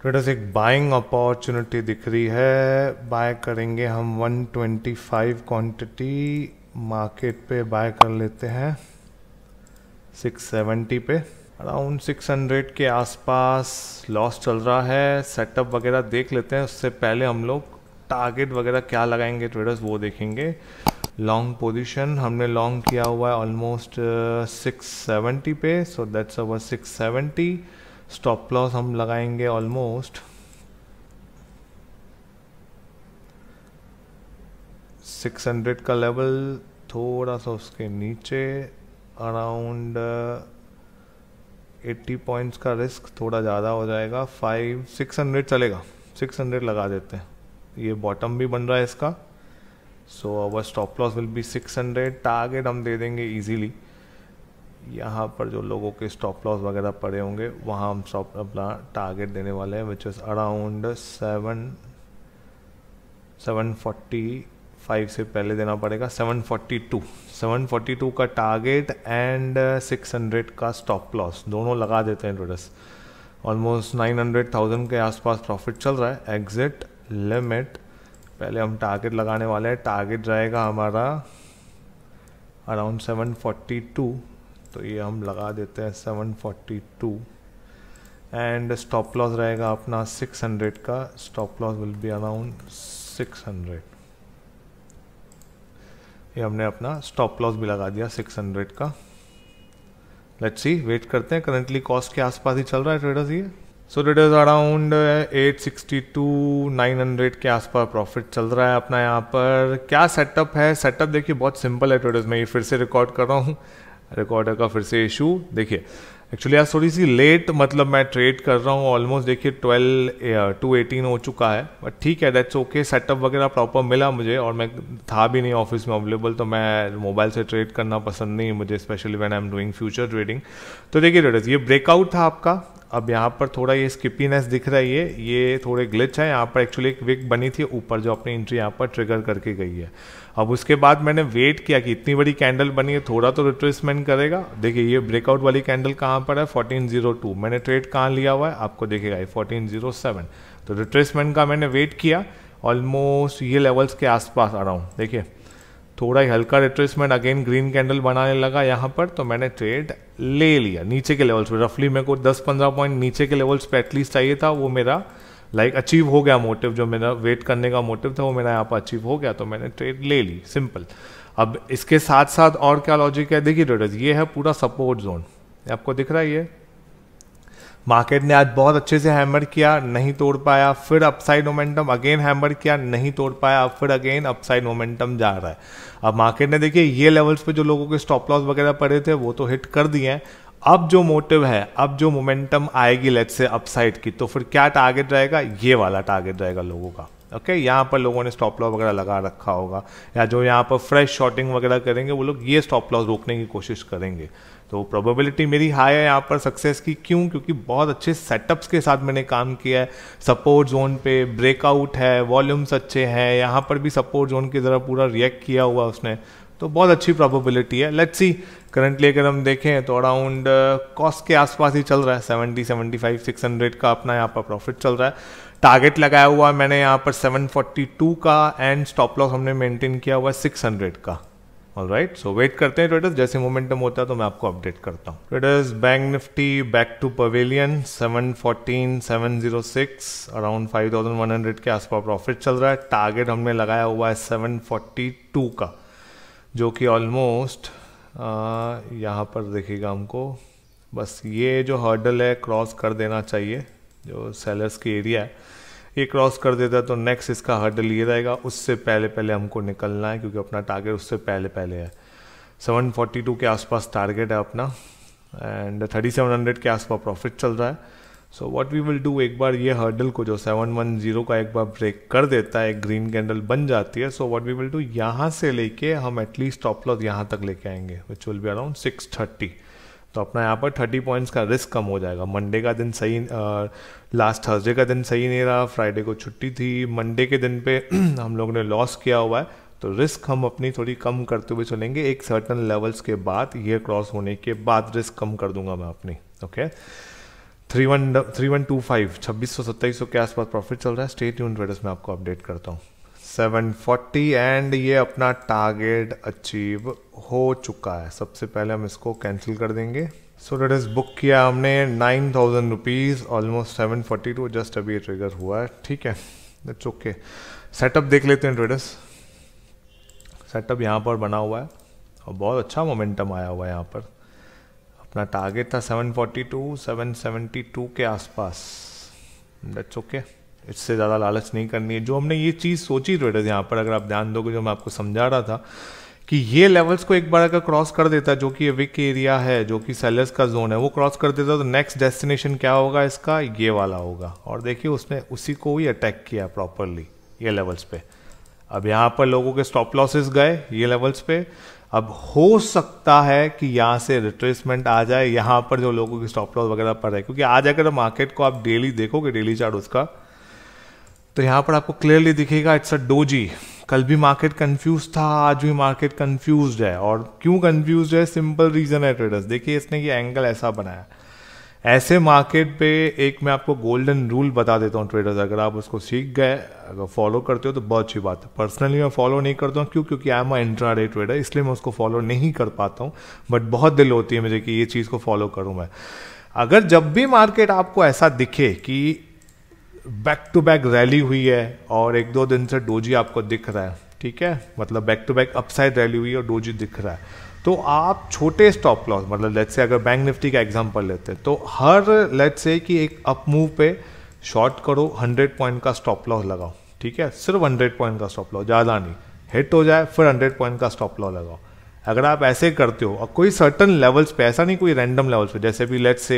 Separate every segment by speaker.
Speaker 1: Traders एक buying opportunity दिख रही है बाय करेंगे हम 125 क्वांटिटी मार्केट पे बाय कर लेते हैं 670 पे अराउंड 600 के आसपास लॉस चल रहा है सेटअप वगैरह देख लेते हैं उससे पहले हम लोग टारगेट वगैरह क्या लगाएंगे ट्रेडर्स वो देखेंगे लॉन्ग पोजीशन हमने लॉन्ग किया हुआ है ऑलमोस्ट uh, 670 पे so that's six 670 stop loss हम लगाएंगे ऑलमोस्ट सिक्स हंड्रेड का लेवल थोड़ा सा उसके नीचे अराउंड एट्टी पॉइंट्स का रिस्क थोड़ा ज़्यादा हो जाएगा फाइव सिक्स हंड्रेड चलेगा सिक्स हंड्रेड लगा देते हैं ये बॉटम भी बन रहा है इसका so our stop loss will be six hundred target हम दे देंगे इजीली यहाँ पर जो लोगों के स्टॉप लॉस वगैरह पड़े होंगे वहाँ हम स्टॉप अपना टारगेट देने वाले हैं which is around seven seven forty five से पहले देना पड़ेगा seven forty two seven forty two का टारगेट एंड सिक्स हंड्रेड का स्टॉप लॉस दोनों लगा देते हैं traders almost nine hundred thousand के आसपास प्रॉफिट चल रहा है एग्जिट लिमिट पहले हम टारगेट लगाने वाले हैं टारगेट रहेगा हमारा अराउंड सेवन फोर्टी टू तो ये हम लगा देते हैं 742 एंड स्टॉप लॉस रहेगा अपना 600 का stop loss will be around 600 ये हमने अपना स्टॉप लॉस भी लगा दिया 600 का लेट्स सी वेट करते हैं करंटली कॉस्ट के आसपास ही चल रहा है ट्रेडर्स ये सो ट्रेडर्स अराउंड 862 900 के आसपास प्रॉफिट चल रहा है अपना यहाँ पर क्या सेटअप है सेटअप देखिए बहुत सिंपल है ट्रेडर्स मैं ये फिर से रिकॉर्ड कर रहा हूँ रिकॉर्डर का फिर से इशू देखिए एक्चुअली आज थोड़ी सी लेट मतलब मैं ट्रेड कर रहा हूँ ऑलमोस्ट देखिए ट्वेल्व टू एटीन हो चुका है बट ठीक है दैट्स ओके सेटअप वगैरह प्रॉपर मिला मुझे और मैं था भी नहीं ऑफिस में अवेलेबल तो मैं मोबाइल से ट्रेड करना पसंद नहीं मुझे specially when I am doing future trading तो देखिए ये ब्रेकआउट था आपका अब यहाँ पर थोड़ा ये स्किपीनेस दिख रही है ये थोड़े ग्लिच है यहाँ पर एक्चुअली एक विक बनी थी ऊपर जो अपनी एंट्री यहाँ पर ट्रिगर करके गई है अब उसके बाद मैंने वेट किया कि इतनी बड़ी कैंडल बनी है थोड़ा तो रिट्रेसमेंट करेगा देखिए ये ब्रेकआउट वाली कैंडल कहाँ पर है फोर्टीन जीरो टू मैंने ट्रेड कहाँ लिया हुआ है आपको देखेगा ये फोर्टीन जीरो सेवन तो रिट्रेसमेंट का मैंने वेट किया ऑलमोस्ट ये लेवल्स के आसपास अराउंड देखिए थोड़ा ही हल्का रिट्रेसमेंट अगेन ग्रीन कैंडल बनाने लगा यहाँ पर तो मैंने ट्रेड ले लिया नीचे के लेवल्स पर रफली मेरे को 10-15 पॉइंट नीचे के लेवल्स पे एटलीस्ट चाहिए था वो मेरा लाइक like, अचीव हो गया मोटिव जो मेरा वेट करने का मोटिव था वो मेरा यहाँ पर अचीव हो गया तो मैंने ट्रेड ले ली सिंपल अब इसके साथ साथ और क्या लॉजिक है देखिए ट्रेडर्स ये है पूरा सपोर्ट जोन आपको दिख रहा है ये मार्केट ने आज बहुत अच्छे से हैमर किया नहीं तोड़ पाया फिर अपसाइड मोमेंटम अगेन हैमर किया नहीं तोड़ पाया अब फिर अगेन अपसाइड मोमेंटम जा रहा है अब मार्केट ने देखिए ये लेवल्स पे जो लोगों के स्टॉप लॉस वगैरह पड़े थे वो तो हिट कर दिए हैं अब जो मोटिव है अब जो मोमेंटम आएगी लेट से अपसाइड की तो फिर क्या टारगेट रहेगा ये वाला टारगेट रहेगा लोगों का ओके okay, यहाँ पर लोगों ने स्टॉप लॉस वगैरह लगा रखा होगा या जो यहाँ पर फ्रेश शॉर्टिंग वगैरह करेंगे वो लोग ये स्टॉप लॉस रोकने की कोशिश करेंगे तो प्रोबेबिलिटी मेरी हाई है यहाँ पर सक्सेस की क्यों क्योंकि बहुत अच्छे सेटअप्स के साथ मैंने काम किया है सपोर्ट जोन पे ब्रेकआउट है वॉल्यूम्स अच्छे हैं यहाँ पर भी सपोर्ट जोन की ज़रा पूरा रिएक्ट किया हुआ उसने तो बहुत अच्छी प्रोबेबिलिटी है लेट्स सी करंटली अगर हम देखें तो अराउंड कॉस्ट uh, के आसपास ही चल रहा है seventy seventy five six hundred का अपना यहाँ पर प्रॉफिट चल रहा है टारगेट लगाया हुआ मैंने यहाँ पर सेवन फोर्टी टू का एंड स्टॉप लॉस हमने मेंटेन किया हुआ है सिक्स हंड्रेड का ऑल राइट सो वेट करते हैं ट्रेडर्स जैसे मोमेंटम होता है तो मैं आपको अपडेट करता हूँ traders bank nifty back to pavilion seven seven fourteen zero six around five thousand one hundred के आसपास प्रॉफिट चल रहा है टारगेट हमने लगाया हुआ है सेवन फोर्टी टू का जो कि ऑलमोस्ट यहाँ पर देखेगा हमको बस ये जो हर्डल है क्रॉस कर देना चाहिए जो सेलर्स की एरिया है ये क्रॉस कर देता है तो नेक्स्ट इसका हर्डल ये रहेगा उससे पहले पहले हमको निकलना है क्योंकि अपना टारगेट उससे पहले पहले है 742 के आसपास टारगेट है अपना एंड 3700 के आसपास प्रॉफिट चल रहा है so what we will do एक बार ये हर्डल को जो 710 का एक बार ब्रेक कर देता है एक ग्रीन कैंडल बन जाती है so what we will do यहाँ से लेके हम एटलीस्ट टॉप लॉस यहाँ तक लेके आएंगे which will be around six thirty तो अपना यहाँ पर थर्टी पॉइंट्स का रिस्क कम हो जाएगा मंडे का दिन सही लास्ट थर्सडे का दिन सही नहीं रहा फ्राइडे को छुट्टी थी मंडे के दिन पे हम लोग ने लॉस किया हुआ है तो रिस्क हम अपनी थोड़ी कम करते हुए चलेंगे एक सर्टन लेवल्स के बाद ये क्रॉस होने के बाद रिस्क कम कर दूंगा मैं अपनी okay three one three one two five छब्बीस सौ सत्ताईस सौ के आसपास प्रॉफिट चल रहा है स्टेट यून ट्रेडर्स में आपको अपडेट करता हूँ 740 एंड ये अपना टारगेट अचीव हो चुका है सबसे पहले हम इसको कैंसिल कर देंगे सो डेट इज़ बुक किया हमने nine thousand rupees almost seven forty two just अभी ट्रिगर हुआ है ठीक है दैट्स ओके सेटअप देख लेते हैं ट्रेडर्स सेटअप यहाँ पर बना हुआ है और बहुत अच्छा मोमेंटम आया हुआ है यहाँ पर अपना टारगेट था 742 772 के आसपास डेट्स ओके okay. इससे ज़्यादा लालच नहीं करनी है जो हमने ये चीज़ सोची बेटा यहाँ पर अगर आप ध्यान दोगे जो मैं आपको समझा रहा था कि ये लेवल्स को एक बार अगर क्रॉस कर देता है जो कि विक एरिया है जो कि सेलर्स का जोन है वो क्रॉस कर देता तो नेक्स्ट डेस्टिनेशन क्या होगा इसका ये वाला होगा और देखिए उसने उसी को ही अटैक किया प्रॉपरली ये लेवल्स पे अब यहाँ पर लोगों के स्टॉप लॉसेस गए ये लेवल्स पे अब हो सकता है कि यहाँ से रिट्रेसमेंट आ जाए यहाँ पर जो लोगों की स्टॉप लॉस वगैरह पड़ रहे क्योंकि आज अगर मार्केट को आप डेली देखोगे डेली चार्ट उसका तो यहाँ पर आपको क्लियरली दिखेगा इट्स अ डोजी कल भी मार्केट कंफ्यूज था आज भी मार्केट कंफ्यूज है और क्यों कंफ्यूज है सिंपल रीजन है ट्रेडर्स देखिए इसने ये एंगल ऐसा बनाया ऐसे मार्केट पे एक मैं आपको गोल्डन रूल बता देता हूँ ट्रेडर्स अगर आप उसको सीख गए अगर फॉलो करते हो तो बहुत अच्छी बात है पर्सनली मैं फॉलो नहीं करता हूँ क्यों क्योंकि I am intraday trader इसलिए मैं उसको फॉलो नहीं कर पाता हूँ बट बहुत दिल होती है मुझे कि ये चीज़ को फॉलो करूँ मैं अगर जब भी मार्केट आपको ऐसा दिखे कि बैक टू बैक रैली हुई है और एक दो दिन से डोजी आपको दिख रहा है ठीक है मतलब back to back upside rally हुई है और डोजी दिख रहा है तो आप छोटे स्टॉप लॉस मतलब लेट से अगर बैंक निफ्टी का एग्जाम्पल लेते हैं तो हर लेट से कि एक अप मूव पे शॉर्ट करो 100 पॉइंट का स्टॉप लॉस लगाओ ठीक है सिर्फ 100 पॉइंट का स्टॉप लॉस ज़्यादा नहीं हिट हो जाए फिर 100 पॉइंट का स्टॉप लॉस लगाओ अगर आप ऐसे करते हो और कोई सर्टन लेवल्स पे ऐसा नहीं कोई रैंडम लेवल्स पे जैसे भी लेट्स से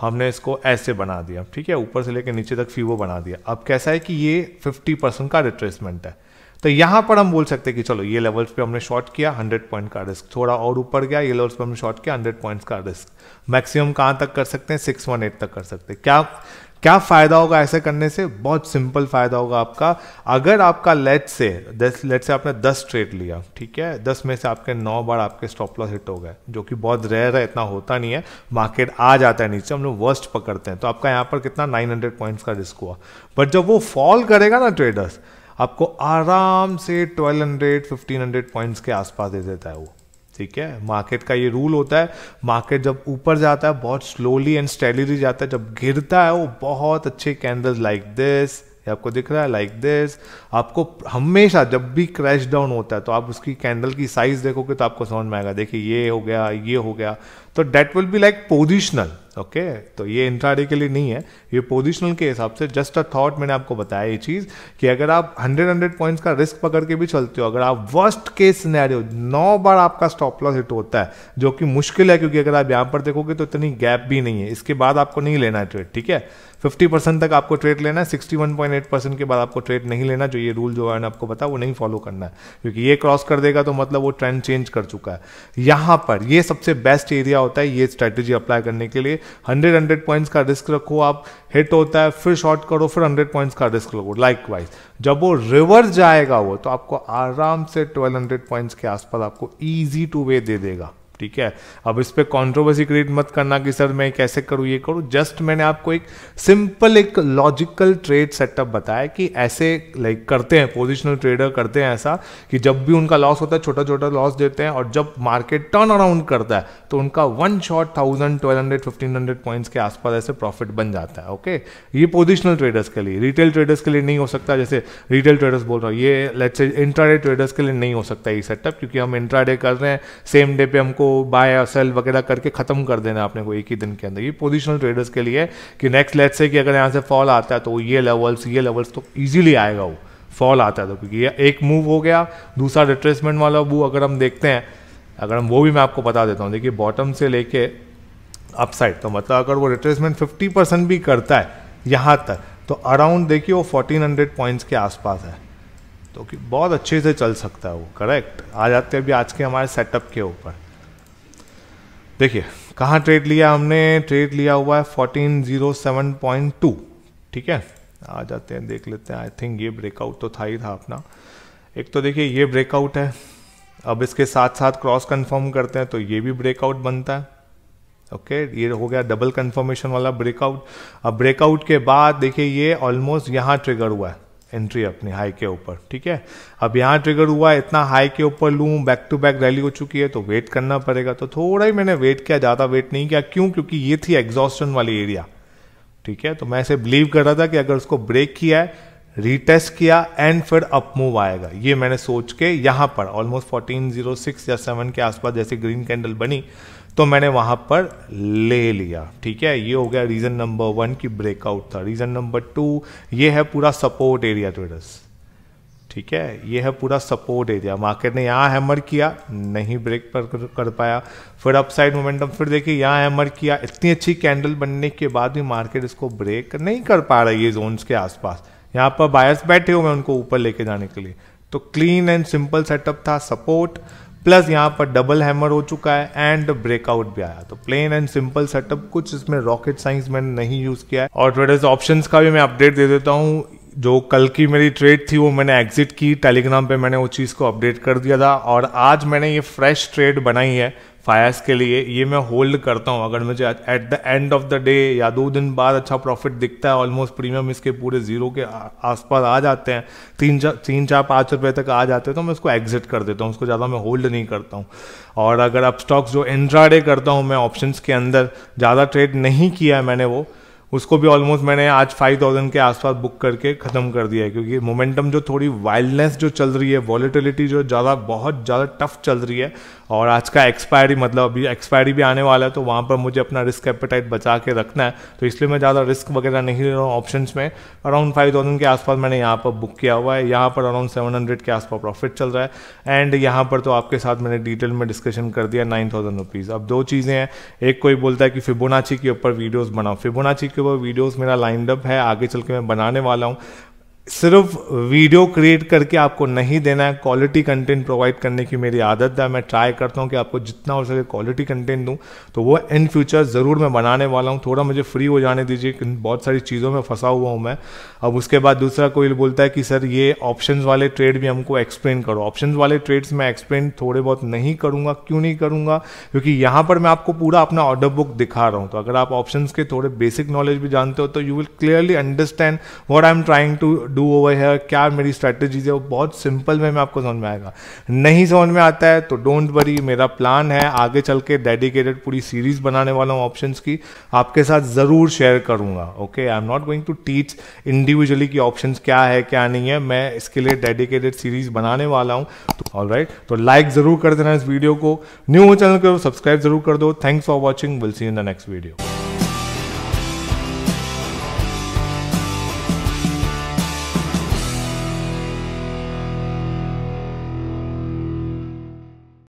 Speaker 1: हमने इसको ऐसे बना दिया ठीक है ऊपर से लेकर नीचे तक फीवो बना दिया अब कैसा है कि ये 50 परसेंट का रिट्रेसमेंट है तो यहाँ पर हम बोल सकते हैं कि चलो ये लेवल्स पे हमने शॉर्ट किया 100 पॉइंट का रिस्क थोड़ा और ऊपर गया ये लेवल्स पे हमने शॉर्ट किया 100 पॉइंट्स का रिस्क मैक्सिमम कहाँ तक कर सकते हैं 618 तक कर सकते हैं क्या क्या फ़ायदा होगा ऐसे करने से बहुत सिंपल फ़ायदा होगा आपका अगर आपका लेट से दस लेट से आपने दस ट्रेड लिया ठीक है दस में से आपके नौ बार आपके स्टॉप लॉस हिट हो गए जो कि बहुत रेयर है इतना होता नहीं है मार्केट आ जाता है नीचे हम लोग वर्स्ट पकड़ते हैं तो आपका यहाँ पर कितना हंड्रेड पॉइंट्स का रिस्क हुआ बट जब वो फॉल करेगा ना ट्रेडर्स आपको आराम से फिफ्टीन हंड्रेड पॉइंट्स के आसपास दे देता है वो ठीक है मार्केट का ये रूल होता है मार्केट जब ऊपर जाता है बहुत स्लोली एंड स्टेलरी जाता है जब गिरता है वो बहुत अच्छे कैंडल्स लाइक दिस आपको दिख रहा है लाइक like दिस आपको हमेशा जब भी क्रैश डाउन होता है तो आप उसकी कैंडल की साइज देखोगे तो आपको समझ में आएगा देखिए ये हो गया ये हो गया तो that will be like positional okay तो ये इंट्राडे के लिए नहीं है ये पोजिशनल के हिसाब से जस्ट अ थॉट मैंने आपको बताया ये चीज कि अगर आप 100 100 पॉइंट्स का रिस्क पकड़ के भी चलते हो अगर आप वर्स्ट केस सिनेरियो नौ बार आपका स्टॉप लॉस हिट होता है जो कि मुश्किल है क्योंकि अगर आप यहां पर देखोगे तो इतनी गैप भी नहीं है इसके बाद आपको नहीं लेना ट्रेड ठीक है 50 परसेंट तक आपको ट्रेड लेना है 61.8 परसेंट के बाद आपको ट्रेड नहीं लेना जो ये रूल जो है आपको पता वो नहीं फॉलो करना है क्योंकि ये क्रॉस कर देगा तो मतलब वो ट्रेंड चेंज कर चुका है यहां पर ये सबसे बेस्ट एरिया होता है ये स्ट्रैटेजी अप्लाई करने के लिए हंड्रेड हंड्रेड पॉइंट्स का रिस्क रखो आप हिट होता है फिर शॉर्ट करो फिर हंड्रेड पॉइंट्स का रिस्क रखो लाइक वाइज जब वो रिवर्स जाएगा वो तो आपको आराम से ट्वेल्व हंड्रेड पॉइंट्स के आसपास आपको ईजी टू वे दे देगा ठीक है अब इस पर कॉन्ट्रोवर्सी क्रिएट मत करना कि सर मैं कैसे करूँ ये करूँ जस्ट मैंने आपको एक सिंपल एक लॉजिकल ट्रेड सेटअप बताया कि ऐसे लाइक करते हैं पोजिशनल ट्रेडर करते हैं ऐसा कि जब भी उनका लॉस होता है छोटा छोटा लॉस देते हैं और जब मार्केट टर्न अराउंड करता है तो उनका one shot thousand twelve hundred fifteen hundred points के आसपास ऐसे प्रॉफिट बन जाता है ओके ये पोजिशनल ट्रेडर्स के लिए रिटेल ट्रेडर्स के लिए नहीं हो सकता जैसे रिटेल ट्रेडर्स बोल रहा हूँ ये लेट्स इंट्राडे ट्रेडर्स के लिए नहीं हो सकता ये सेटअप क्योंकि हम इंट्राडे कर रहे हैं सेम डे पे हमको बाय और सेल वगैरह करके खत्म कर देना आपने को एक ही दिन के अंदर ये पोजिशनल ट्रेडर्स के लिए कि नेक्स्ट लेट से कि अगर यहाँ से फॉल आता है तो ये लेवल्स ये लेवल्स तो ईजिली आएगा वो फॉल आता है तो क्योंकि ये एक मूव हो गया दूसरा रिट्रेसमेंट वाला वो अगर हम देखते हैं अगर हम वो भी मैं आपको बता देता हूँ देखिए बॉटम से लेके अपसाइड तो मतलब अगर वो रिट्रेसमेंट 50 परसेंट भी करता है यहाँ तक तो अराउंड देखिए वो 1400 पॉइंट्स के आसपास है तो कि बहुत अच्छे से चल सकता है वो करेक्ट आ जाते हैं अभी आज के हमारे सेटअप के ऊपर देखिए कहाँ ट्रेड लिया हमने ट्रेड लिया हुआ है fourteen zero seven point two ठीक है आ जाते हैं देख लेते हैं आई थिंक ये ब्रेकआउट तो था ही था अपना एक तो देखिए ये ब्रेकआउट है अब इसके साथ साथ क्रॉस कंफर्म करते हैं तो ये भी ब्रेकआउट बनता है ओके okay, ये हो गया डबल कंफर्मेशन वाला ब्रेकआउट अब ब्रेकआउट के बाद देखिए ये ऑलमोस्ट यहाँ ट्रिगर हुआ है एंट्री अपनी हाई के ऊपर ठीक है अब यहाँ ट्रिगर हुआ इतना हाई के ऊपर लू बैक टू बैक रैली हो चुकी है तो वेट करना पड़ेगा तो थोड़ा ही मैंने वेट किया ज़्यादा वेट नहीं किया क्यों क्योंकि ये थी एग्जॉस्टन वाली एरिया ठीक है तो मैं ऐसे बिलीव कर रहा था कि अगर उसको ब्रेक किया है रिटेस्ट किया एंड फिर अप मूव आएगा ये मैंने सोच के यहाँ पर ऑलमोस्ट 1406 या 7 के आसपास जैसे ग्रीन कैंडल बनी तो मैंने वहां पर ले लिया ठीक है ये हो गया रीज़न नंबर वन की ब्रेकआउट था रीज़न नंबर टू ये है पूरा सपोर्ट एरिया ट्रेडर्स ठीक है ये है पूरा सपोर्ट एरिया मार्केट ने यहां हैमर किया नहीं ब्रेक पर कर, पाया फिर अपसाइड मोमेंटम फिर देखिए यहां हैमर किया इतनी अच्छी कैंडल बनने के बाद भी मार्केट इसको ब्रेक नहीं कर पा रही है जोन के आसपास यहां पर बायर्स बैठे हुए हैं उनको ऊपर लेके जाने के लिए तो क्लीन एंड सिंपल सेटअप था सपोर्ट प्लस यहाँ पर डबल हैमर हो चुका है एंड ब्रेकआउट भी आया तो प्लेन एंड सिंपल सेटअप कुछ इसमें रॉकेट साइंस मैंने नहीं यूज किया है और ट्रेडर्स ऑप्शंस का भी मैं अपडेट दे देता हूँ जो कल की मेरी ट्रेड थी वो मैंने एग्जिट की टेलीग्राम पे मैंने वो चीज़ को अपडेट कर दिया था और आज मैंने ये फ्रेश ट्रेड बनाई है फायर्स के लिए ये मैं होल्ड करता हूँ अगर मुझे at the end of the day या दो दिन बाद अच्छा प्रॉफिट दिखता है ऑलमोस्ट प्रीमियम इसके पूरे जीरो के आसपास आ जाते हैं तीन चार तीन चार पाँच रुपये तक आ जाते हैं तो मैं उसको एग्जिट कर देता हूँ उसको ज़्यादा मैं होल्ड नहीं करता हूँ और अगर आप स्टॉक्स जो इंट्राडे करता हूँ मैं ऑप्शन के अंदर ज़्यादा ट्रेड नहीं किया है मैंने वो उसको भी ऑलमोस्ट मैंने आज 5000 के आसपास बुक करके ख़त्म कर दिया है क्योंकि मोमेंटम जो थोड़ी वाइल्डनेस जो चल रही है वॉलीटिलिटी जो ज़्यादा बहुत ज़्यादा टफ चल रही है और आज का एक्सपायरी मतलब अभी एक्सपायरी भी आने वाला है तो वहाँ पर मुझे अपना रिस्क एपेटाइट बचा के रखना है तो इसलिए मैं ज़्यादा रिस्क वगैरह नहीं ले रहा हूँ ऑप्शन में अराउंड फाइव थाउजेंड के आसपास मैंने यहाँ पर बुक किया हुआ है यहाँ पर अराउंड सेवन हंड्रेड के आसपास प्रॉफिट चल रहा है एंड यहाँ पर तो आपके साथ मैंने डिटेल में डिस्कशन कर दिया नाइन थाउजेंड रुपीज़ अब दो चीज़ें हैं एक कोई बोलता है कि फिबोनाची के ऊपर वीडियोज़ बनाओ फिबोनाची के ऊपर वीडियोज़ मेरा लाइनडअप है आगे चल के मैं बनाने वाला हूँ सिर्फ वीडियो क्रिएट करके आपको नहीं देना है क्वालिटी कंटेंट प्रोवाइड करने की मेरी आदत है मैं ट्राई करता हूँ कि आपको जितना हो सके क्वालिटी कंटेंट दूँ तो वो इन फ्यूचर ज़रूर मैं बनाने वाला हूँ थोड़ा मुझे फ्री हो जाने दीजिए बहुत सारी चीज़ों में फंसा हुआ हूँ मैं अब उसके बाद दूसरा कोई बोलता है कि सर ये ऑप्शन वाले ट्रेड भी हमको एक्सप्लेन करो ऑप्शन वाले ट्रेड्स मैं एक्सप्लेन थोड़े बहुत नहीं करूँगा क्यों नहीं करूँगा क्योंकि यहाँ पर मैं आपको पूरा अपना ऑर्डर बुक दिखा रहा हूँ तो अगर आप ऑप्शन के थोड़े बेसिक नॉलेज भी जानते हो तो you will clearly understand what I am trying to do over है क्या मेरी स्ट्रैटेजीज है वो बहुत सिंपल वे में आपको समझ में आएगा नहीं समझ में आता है तो डोंट वरी मेरा प्लान है आगे चल के डेडिकेटेड पूरी सीरीज बनाने वाला हूँ ऑप्शन की आपके साथ ज़रूर शेयर करूंगा okay I am not going to teach individually की ऑप्शन क्या है क्या नहीं है मैं इसके लिए डेडिकेटेड सीरीज बनाने वाला हूँ तो ऑल राइट right, तो लाइक ज़रूर कर देना इस वीडियो को न्यू चैनल को सब्सक्राइब जरूर कर दो thanks for watching will see in the next video